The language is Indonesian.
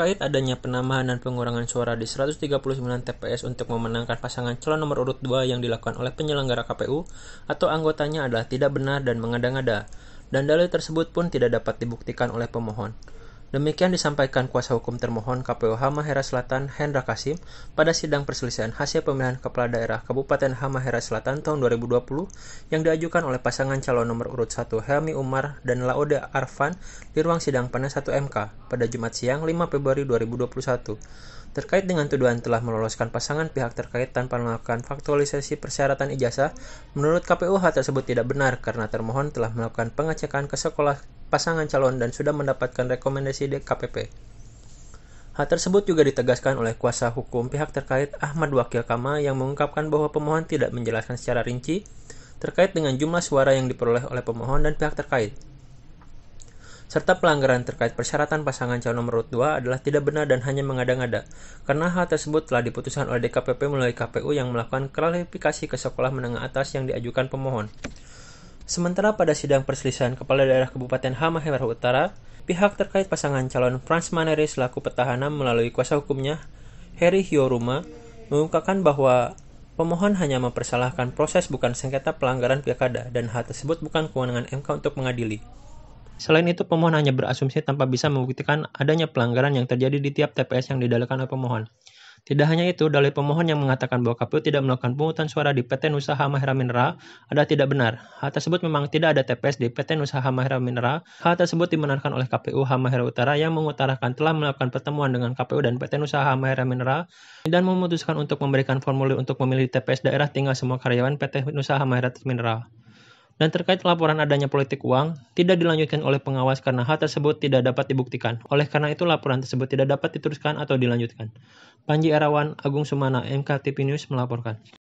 terkait adanya penambahan dan pengurangan suara di 139 TPS untuk memenangkan pasangan calon nomor urut 2 yang dilakukan oleh penyelenggara KPU atau anggotanya adalah tidak benar dan mengada-ngada, dan dalil tersebut pun tidak dapat dibuktikan oleh pemohon. Demikian disampaikan kuasa hukum termohon KPU Hamahera Selatan, Hendra Kasim, pada sidang perselisihan hasil pemilihan kepala daerah Kabupaten Hamahera Selatan tahun 2020 yang diajukan oleh pasangan calon nomor urut 1 Helmi Umar dan Laode Arfan di ruang sidang Panas 1 MK pada Jumat siang 5 Februari 2021 terkait dengan tuduhan telah meloloskan pasangan pihak terkait tanpa melakukan faktualisasi persyaratan ijazah, menurut KPU hal tersebut tidak benar karena termohon telah melakukan pengecekan ke sekolah pasangan calon dan sudah mendapatkan rekomendasi Presiden KPP. Hal tersebut juga ditegaskan oleh kuasa hukum pihak terkait Ahmad Wakil Kama yang mengungkapkan bahwa pemohon tidak menjelaskan secara rinci terkait dengan jumlah suara yang diperoleh oleh pemohon dan pihak terkait. Serta pelanggaran terkait persyaratan pasangan calon nomor 2 adalah tidak benar dan hanya mengada-ngada, karena hal tersebut telah diputuskan oleh DKPP melalui KPU yang melakukan klarifikasi ke sekolah menengah atas yang diajukan pemohon. Sementara pada sidang perselisihan Kepala Daerah Kabupaten Hamahewara Utara, Pihak terkait pasangan calon Franz Manere selaku petahana melalui kuasa hukumnya, Harry Hioruma, mengungkapkan bahwa pemohon hanya mempersalahkan proses bukan sengketa pelanggaran pilkada dan hal tersebut bukan kewenangan MK untuk mengadili. Selain itu, pemohon hanya berasumsi tanpa bisa membuktikan adanya pelanggaran yang terjadi di tiap TPS yang didalilkan oleh pemohon. Tidak hanya itu, dalil pemohon yang mengatakan bahwa KPU tidak melakukan pungutan suara di PT Nusaha Mahera Mineral ada tidak benar. Hal tersebut memang tidak ada TPS di PT Nusaha Mahera Mineral. Hal tersebut dibenarkan oleh KPU Hamahera Utara yang mengutarakan telah melakukan pertemuan dengan KPU dan PT Nusaha Hamahera Mineral dan memutuskan untuk memberikan formulir untuk memilih TPS daerah tinggal semua karyawan PT Nusaha Mahira Mineral dan terkait laporan adanya politik uang, tidak dilanjutkan oleh pengawas karena hal tersebut tidak dapat dibuktikan. Oleh karena itu, laporan tersebut tidak dapat diteruskan atau dilanjutkan. Panji Erawan, Agung Sumana, MKTP News melaporkan.